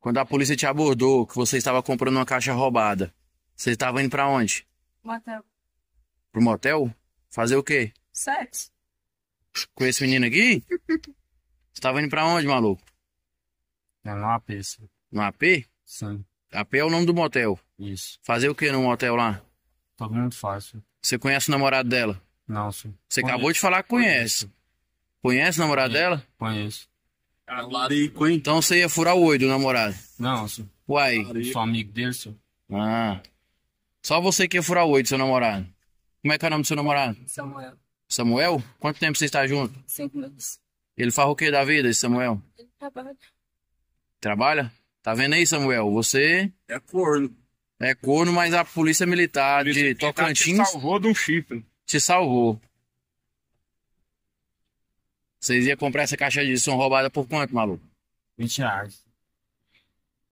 Quando a polícia te abordou, que você estava comprando uma caixa roubada, você estava indo para onde? Motel. Pro motel? Fazer o quê? Sexo. Com esse menino aqui? você estava indo para onde, maluco? É no AP, sim. No AP? Sim. AP é o nome do motel. Isso. Fazer o quê no motel lá? Todo mundo faz. Você conhece o namorado dela? Não, sim. Você conheço. acabou de falar que conhece. Conheço. Conhece o namorado conheço. dela? Conheço. Larico, é hein? Então você ia furar o olho do namorado. Não, senhor. Uai. sou amigo dele, senhor. Ah. Só você que ia furar o olho do seu namorado. Como é que é o nome do seu namorado? Samuel. Samuel? Quanto tempo você está junto? Cinco meses. Ele faz o que da vida, esse Samuel? Ele trabalha. Trabalha? Tá vendo aí, Samuel? Você. É corno. É corno, mas a polícia militar polícia de Tocantins. Te salvou de um chifre. Te salvou. Vocês iam comprar essa caixa de som roubada por quanto, maluco? 20 reais.